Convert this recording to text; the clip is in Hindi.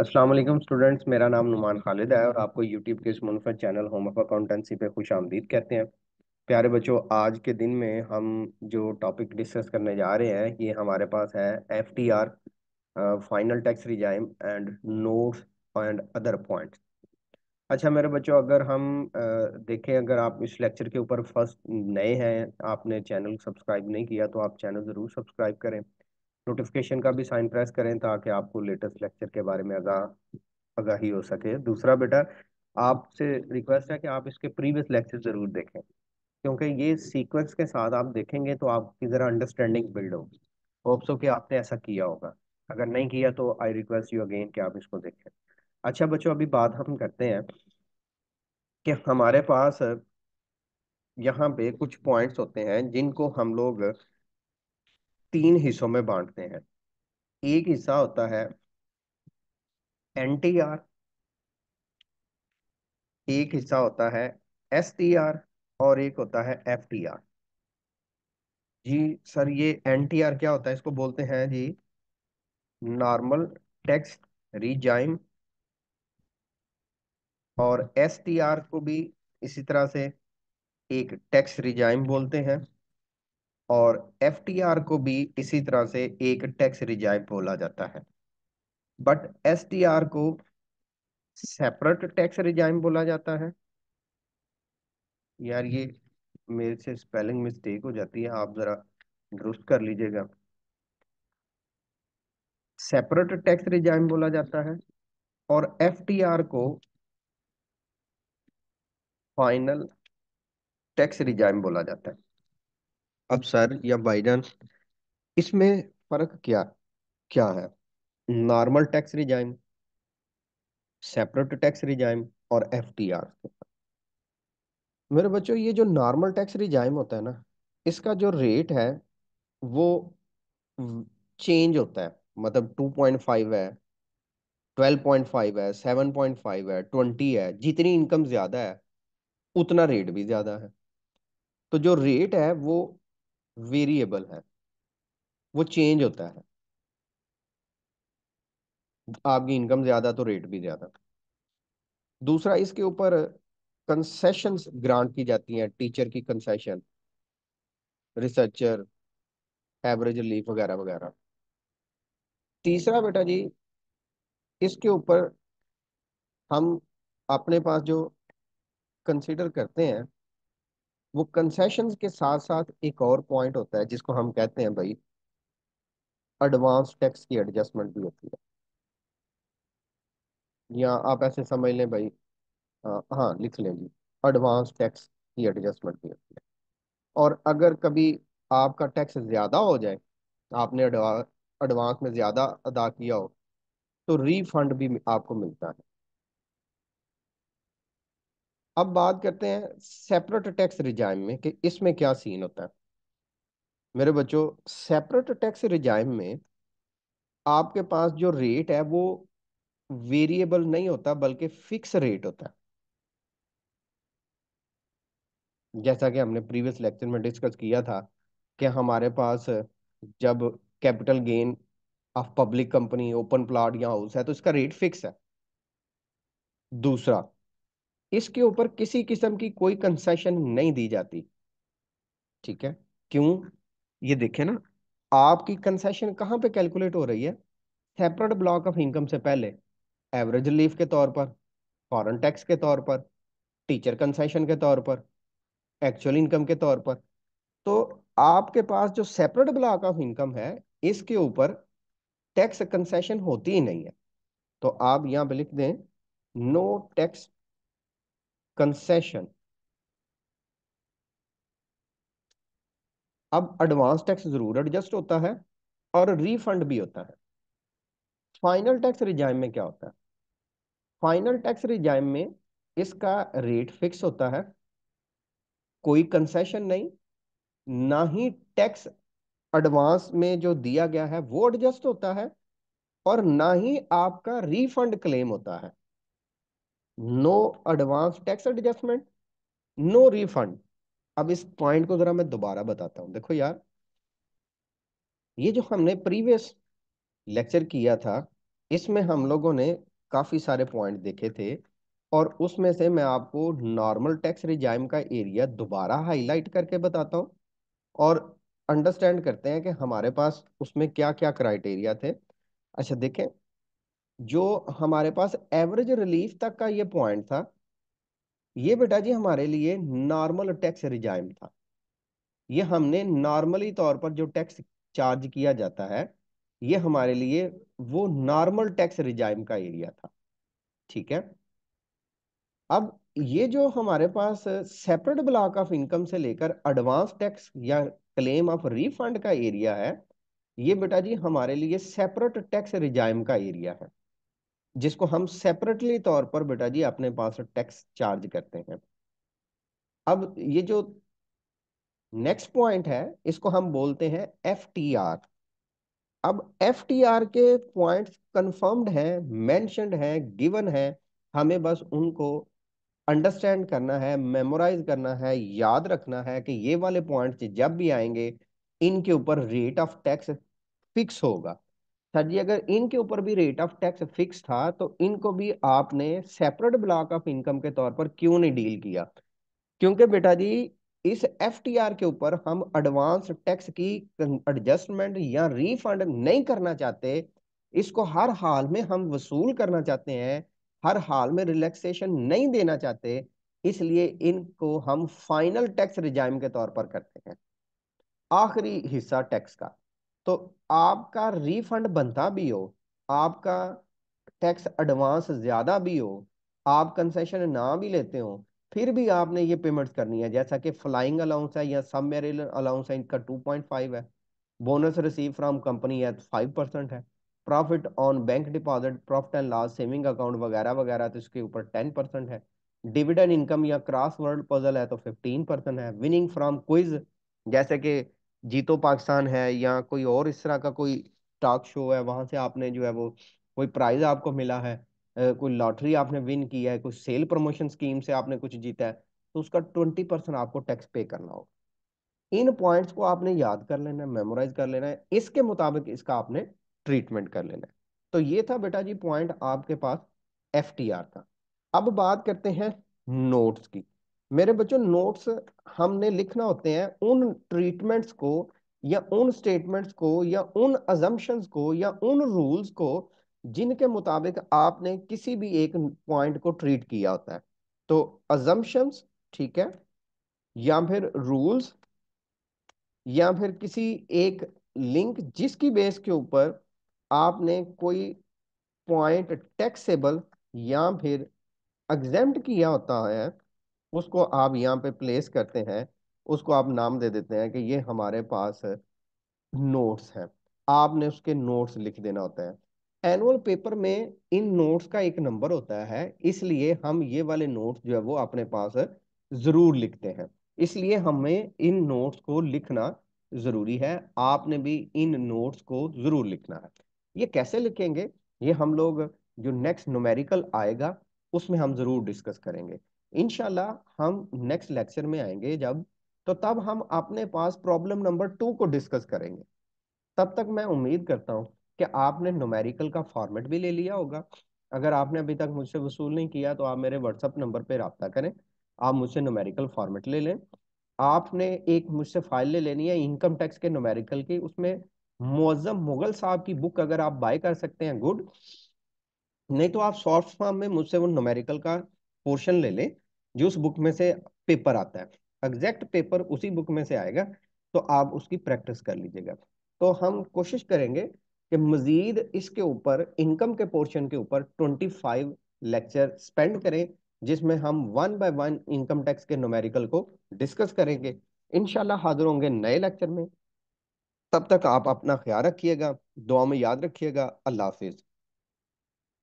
अस्सलाम वालेकुम स्टूडेंट्स मेरा नाम नुमान खालिद है और आपको यूट्यूब के इस मुनफर चैनल होम ऑफ अकाउंटेंसी पे खुश आमदीद कहते हैं प्यारे बच्चों आज के दिन में हम जो टॉपिक डिस्कस करने जा रहे हैं ये हमारे पास है F T R final tax regime and notes and other points अच्छा मेरे बच्चों अगर हम uh, देखें अगर आप इस लेक्चर के ऊपर फर्स्ट नए हैं आपने चैनल सब्सक्राइब नहीं किया तो आप चैनल ज़रूर सब्सक्राइब करें नोटिफिकेशन का भी साइन प्रेस करें ताकि आपको लेटेस्ट लेक्चर के बारे में आगा आगाही हो सके दूसरा बेटा आपसे रिक्वेस्ट है कि आप इसके प्रीवियस लेक्चर ज़रूर देखें क्योंकि ये सीक्वेंस के साथ आप देखेंगे तो आपकी ज़रा अंडरस्टैंडिंग बिल्ड होगी होप्सो कि आपने ऐसा किया होगा अगर नहीं किया तो आई रिक्वेस्ट यू अगेन कि आप इसको देखें अच्छा बच्चों अभी बात हम करते हैं कि हमारे पास यहाँ पे कुछ पॉइंट्स होते हैं जिनको हम लोग तीन हिस्सों में बांटते हैं एक हिस्सा होता है आर एक हिस्सा होता है आर और एक होता है आर जी सर ये आर क्या होता है इसको बोलते हैं जी नॉर्मल टैक्स रिजाइम और आर को भी इसी तरह से एक टैक्स रिजाइम बोलते हैं और एफ को भी इसी तरह से एक टैक्स रिजाइव बोला जाता है बट एस को सेपरेट टैक्स रिजाइम बोला जाता है यार ये मेरे से स्पेलिंग मिस्टेक हो जाती है आप ज़रा दुरुस्त कर लीजिएगा सेपरेट टैक्स रिजाइम बोला जाता है और एफ को फाइनल टैक्स रिजाइम बोला जाता है अब सर या बाइडन इसमें फर्क क्या क्या है normal tax regime separate tax regime और एफटीआर मेरे बच्चों ये जो नॉर्मल टैक्स रिजाइम होता है ना इसका जो रेट है वो चेंज होता है मतलब टू पॉइंट फाइव है ट्वेल्व पॉइंट फाइव है सेवन पॉइंट फाइव है ट्वेंटी है जितनी इनकम ज़्यादा है उतना रेट भी ज़्यादा है तो जो रेट है वो वेरिएबल है वो चेंज होता है आपकी इनकम ज्यादा तो रेट भी ज्यादा दूसरा इसके ऊपर कंसेशन ग्रांट की जाती हैं टीचर की कंसेशन रिसर्चर एवरेज रिलीफ वगैरह वगैरह तीसरा बेटा जी इसके ऊपर हम अपने पास जो कंसिडर करते हैं वो कंसेशन के साथ साथ एक और पॉइंट होता है जिसको हम कहते हैं भाई एडवांस टैक्स की एडजस्टमेंट भी होती है या आप ऐसे समझ लें भाई हाँ लिख लें जी एडवांस टैक्स की एडजस्टमेंट भी होती है और अगर कभी आपका टैक्स ज़्यादा हो जाए आपने एडवांस में ज़्यादा अदा किया हो तो रिफंड भी आपको मिलता है अब बात करते हैं सेपरेट टैक्स रिजाइम में कि इसमें क्या सीन होता है मेरे बच्चों सेपरेट टैक्स रिजाइम में आपके पास जो रेट है वो वेरिएबल नहीं होता बल्कि फिक्स रेट होता है जैसा कि हमने प्रीवियस लेक्चर में डिस्कस किया था कि हमारे पास जब capital gain of public company open plot या हाउस है तो इसका रेट फिक्स है दूसरा इसके ऊपर किसी किस्म की कोई कंसेशन नहीं दी जाती ठीक है क्यों ये देखे ना आपकी कंसेशन कहाँ पे कैलकुलेट हो रही है सेपरेट ब्लॉक ऑफ इनकम से पहले एवरेज रिलीफ के तौर पर फॉरेन टैक्स के तौर पर टीचर कंसेशन के तौर पर एक्चुअल इनकम के तौर पर तो आपके पास जो सेपरेट ब्लॉक ऑफ इनकम है इसके ऊपर टैक्स कंसेशन होती ही नहीं है तो आप यहाँ पे लिख दें नो टैक्स कंसेशन अब एडवांस टैक्स जरूर एडजस्ट होता है और रिफंड भी होता है फाइनल टैक्स रिजाइम में क्या होता है फाइनल टैक्स रिजाइम में इसका रेट फिक्स होता है कोई कंसेशन नहीं ना ही टैक्स एडवांस में जो दिया गया है वो एडजस्ट होता है और ना ही आपका रिफंड क्लेम होता है no advance tax adjustment no refund अब इस पॉइंट को जरा मैं दोबारा बताता हूँ देखो यार ये जो हमने प्रीवियस लेक्चर किया था इसमें हम लोगों ने काफ़ी सारे पॉइंट देखे थे और उसमें से मैं आपको नॉर्मल टैक्स रिजाइम का एरिया दोबारा हाईलाइट करके बताता हूँ और अंडरस्टैंड करते हैं कि हमारे पास उसमें क्या क्या क्राइटेरिया थे अच्छा देखें जो हमारे पास एवरेज रिलीफ तक का ये पॉइंट था ये बेटा जी हमारे लिए नॉर्मल टैक्स रिजाइम था ये हमने नॉर्मली तौर पर जो टैक्स चार्ज किया जाता है ये हमारे लिए वो नॉर्मल टैक्स रिजाइम का एरिया था ठीक है अब ये जो हमारे पास सेपरेट ब्लॉक ऑफ इनकम से लेकर एडवांस टैक्स या क्लेम ऑफ रिफंड का एरिया है ये बेटा जी हमारे लिए सेपरेट टैक्स रिजाइम का एरिया है जिसको हम सेपरेटली तौर पर बेटा जी अपने पास टैक्स चार्ज करते हैं अब ये जो नेक्स्ट पॉइंट है इसको हम बोलते हैं एफ टी आर अब एफ टी आर के पॉइंट्स कंफर्म्ड हैं मेंशनड हैं गिवन हैं हमें बस उनको अंडरस्टैंड करना है मेमोराइज करना है याद रखना है कि ये वाले पॉइंट्स जब भी आएंगे इनके ऊपर रेट ऑफ टैक्स फिक्स होगा सर जी अगर इनके ऊपर भी रेट ऑफ टैक्स फिक्स था तो इनको भी आपने सेपरेट ब्लॉक ऑफ इनकम के तौर पर क्यों नहीं डील किया क्योंकि बेटा जी इस एफटीआर के ऊपर हम एडवांस टैक्स की एडजस्टमेंट या रिफंड नहीं करना चाहते इसको हर हाल में हम वसूल करना चाहते हैं हर हाल में रिलैक्सेशन नहीं देना चाहते इसलिए इनको हम फाइनल टैक्स रिजाइम के तौर पर करते हैं आखिरी हिस्सा टैक्स का तो आपका रिफंड बनता भी हो आपका टैक्स एडवांस ज़्यादा भी हो आप कंसेशन ना भी लेते हो फिर भी आपने ये पेमेंट्स करनी है जैसा कि फ्लाइंग अलाउंस है या सब मेरे अलाउंस है इनका टू पॉइंट फाइव है बोनस रिसीव फ्राम कंपनी है फाइव तो परसेंट है profit on bank deposit profit and loss saving account वगैरह वगैरह तो इसके ऊपर टेन परसेंट है डिविडेंड इनकम या क्रॉस वर्ल्ड पजल है तो फिफ्टीन परसेंट है विनिंग फ्राम क्विज जैसे कि जीतो पाकिस्तान है या कोई और इस तरह का कोई टॉक शो है वहां से आपने जो है वो कोई प्राइज आपको मिला है कोई लॉटरी आपने विन की है कोई सेल प्रमोशन स्कीम से आपने कुछ जीता है तो उसका ट्वेंटी परसेंट आपको टैक्स पे करना होगा इन पॉइंट्स को आपने याद कर लेना है मेमोराइज कर लेना है इसके मुताबिक इसका आपने ट्रीटमेंट कर लेना है तो ये था बेटा जी पॉइंट आपके पास एफ का अब बात करते हैं नोट्स की मेरे बच्चों नोट्स हमने लिखना होते हैं उन ट्रीटमेंट्स को या उन स्टेटमेंट्स को या उन अजम्पन्स को या उन रूल्स को जिनके मुताबिक आपने किसी भी एक पॉइंट को ट्रीट किया होता है तो अजम्पन्स ठीक है या फिर रूल्स या फिर किसी एक लिंक जिसकी बेस के ऊपर आपने कोई पॉइंट टैक्सेबल या फिर एग्जेम्प्ट किया होता है उसको आप यहाँ पे प्लेस करते हैं उसको आप नाम दे देते हैं कि ये हमारे पास नोट्स हैं आपने उसके नोट्स लिख देना होता है एनुअल पेपर में इन नोट्स का एक नंबर होता है इसलिए हम ये वाले नोट्स जो है वो अपने पास जरूर लिखते हैं इसलिए हमें इन नोट्स को लिखना जरूरी है आपने भी इन नोट्स को जरूर लिखना है ये कैसे लिखेंगे ये हम लोग जो नेक्स्ट नोमेरिकल आएगा उसमें हम जरूर डिस्कस करेंगे इनशाला हम नेक्स्ट लेक्चर में आएंगे जब तो तब हम अपने पास प्रॉब्लम नंबर टू को डिस्कस करेंगे तब तक मैं उम्मीद करता हूँ कि आपने नोमेरिकल का फॉर्मेट भी ले लिया होगा अगर आपने अभी तक मुझसे वसूल नहीं किया तो आप मेरे व्हाट्सअप नंबर पर रबता करें आप मुझसे नोमेरिकल फॉर्मेट ले लें आपने एक मुझसे फाइल ले लेनी है इनकम टैक्स के नोमेरिकल की उसमें मुजम मुगल साहब की बुक अगर आप बाय कर सकते हैं गुड नहीं तो आप सॉफ्ट फॉर्म में मुझसे वो नोमेरिकल का पोर्शन ले ले जो उस बुक में से पेपर आता है एग्जैक्ट पेपर उसी बुक में से आएगा तो आप उसकी प्रैक्टिस कर लीजिएगा तो हम कोशिश करेंगे कि मज़ीद इसके ऊपर इनकम के पोर्शन के ऊपर 25 लेक्चर स्पेंड करें जिसमें हम one by one income tax के नोमेरिकल को डिस्कस करेंगे इनशाला हाजिर होंगे नए लेक्चर में तब तक आप अपना ख्याल रखिएगा दुआ में याद रखिएगा अल्लाह हाफिज़